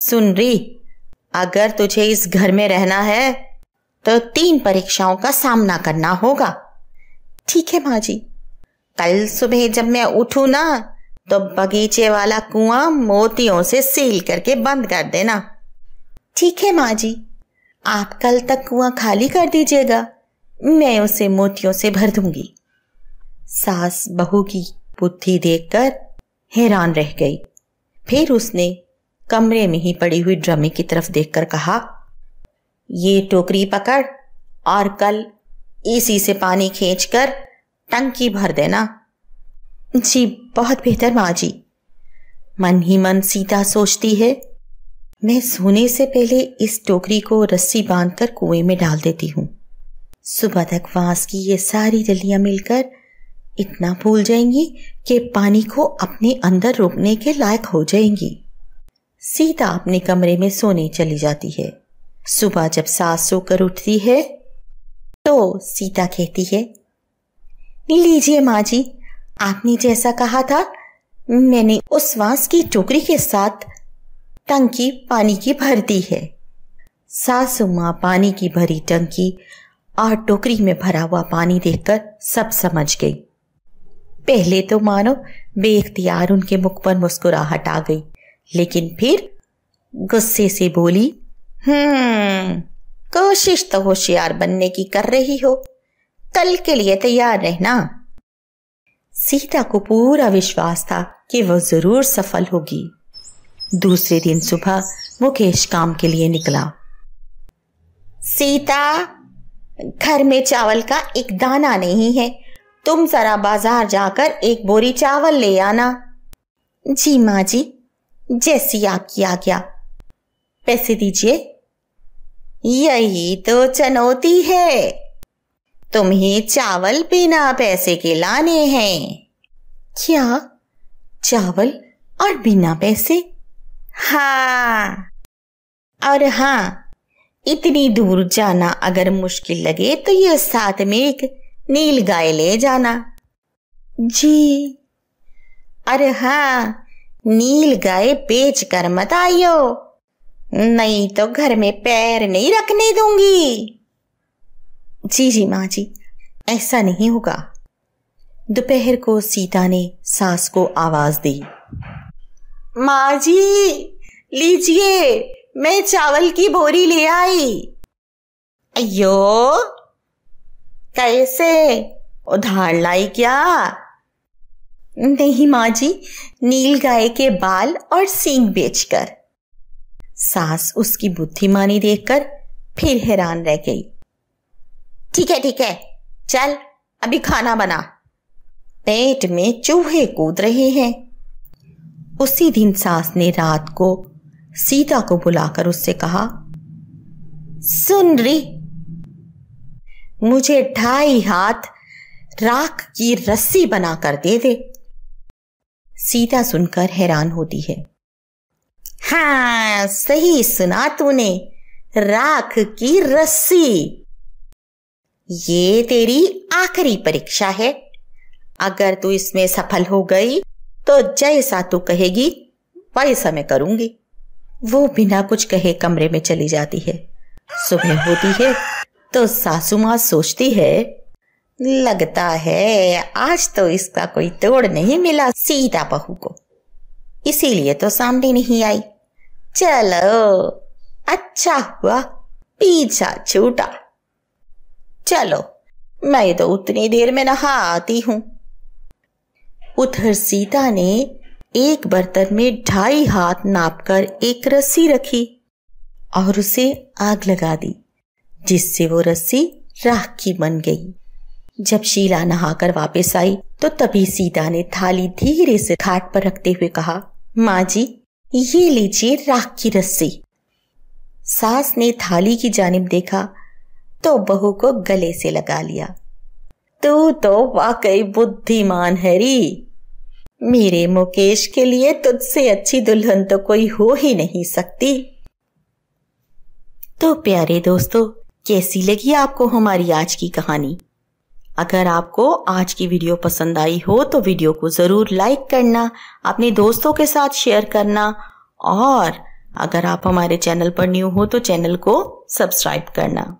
सुन री अगर तुझे इस घर में रहना है तो तीन परीक्षाओं का सामना करना होगा ठीक है माँ जी कल सुबह जब मैं उठू ना तो बगीचे वाला कुआं मोतियों से सील करके बंद कर देना ठीक है माँ जी आप कल तक कुआं खाली कर दीजिएगा मैं उसे मोतियों से भर दूंगी सास बहू की बुद्धि देखकर हैरान रह गई फिर उसने कमरे में ही पड़ी हुई ड्रमी की तरफ देखकर कहा ये टोकरी पकड़ और कल इसी से पानी खींचकर टंकी भर देना जी बहुत बेहतर माँ जी मन ही मन सीता सोचती है मैं सोने से पहले इस टोकरी को रस्सी बांधकर कुएं में डाल देती हूँ सुबह तक वास की ये सारी डलियां मिलकर इतना भूल जाएंगी कि पानी को अपने अंदर रोकने के लायक हो जाएंगी सीता अपने कमरे में सोने चली जाती है सुबह जब सास सोकर उठती है तो सीता कहती है लीजिए माँ जी आपने जैसा कहा था मैंने उस वास की टोकरी के साथ टंकी पानी की भर दी है सासू माँ पानी की भरी टंकी और टोकरी में भरा हुआ पानी देखकर सब समझ गई पहले तो मानो बेख्तियार उनके मुख पर मुस्कुराहट आ गई लेकिन फिर गुस्से से बोली हम्म कोशिश तो होशियार बनने की कर रही हो कल के लिए तैयार रहना सीता को पूरा विश्वास था कि वह जरूर सफल होगी दूसरे दिन सुबह मुकेश काम के लिए निकला सीता घर में चावल का एक दाना नहीं है तुम जरा बाजार जाकर एक बोरी चावल ले आना जी माँ जी जैसी आपकी आज्ञा पैसे दीजिए यही तो चुनौती है तुम्हें चावल बिना पैसे के लाने हैं क्या चावल और बिना पैसे हाँ और हाँ इतनी दूर जाना अगर मुश्किल लगे तो ये साथ में एक नील गाय ले जाना जी अरे हाँ नील गाय बेच कर मत आइयो नहीं तो घर में पैर नहीं रखने दूंगी जी जी माँ जी ऐसा नहीं होगा दोपहर को सीता ने सास को आवाज दी माँ जी लीजिए मैं चावल की बोरी ले आई अयो कैसे उधार लाई क्या नहीं माँ जी नील गाय के बाल और सींग बेचकर सास उसकी बुद्धिमानी देखकर फिर हैरान रह गई ठीक है ठीक है चल अभी खाना बना पेट में चूहे कूद रहे हैं उसी दिन सास ने रात को सीता को बुलाकर उससे कहा सुन री मुझे ढाई हाथ राख की रस्सी बनाकर दे दे सीता सुनकर हैरान होती है हाँ सही सुना तूने राख की रस्सी ये तेरी आखिरी परीक्षा है अगर तू इसमें सफल हो गई तो जैसा तू कहेगी वैसा मैं करूंगी वो बिना कुछ कहे कमरे में चली जाती है सुबह होती है तो सासू मां सोचती है लगता है आज तो इसका कोई तोड़ नहीं मिला सीता बहू को इसीलिए तो सामने नहीं आई चलो अच्छा हुआ पीछा छूटा चलो मैं तो उतनी देर में नहा आती हूं उधर सीता ने एक बर्तन में ढाई हाथ नापकर एक रस्सी रखी और उसे आग लगा दी जिससे वो रस्सी राख की बन गई जब शीला नहाकर वापस आई तो तभी सीता ने थाली धीरे से घाट पर रखते हुए कहा माँ जी ये लीजिए राख की रस्सी सास ने थाली की जानब देखा तो बहू को गले से लगा लिया तू तो वाकई बुद्धिमान है री मेरे मुकेश के लिए तुझसे अच्छी दुल्हन तो कोई हो ही नहीं सकती तो प्यारे दोस्तों कैसी लगी आपको हमारी आज की कहानी अगर आपको आज की वीडियो पसंद आई हो तो वीडियो को ज़रूर लाइक करना अपने दोस्तों के साथ शेयर करना और अगर आप हमारे चैनल पर न्यू हो तो चैनल को सब्सक्राइब करना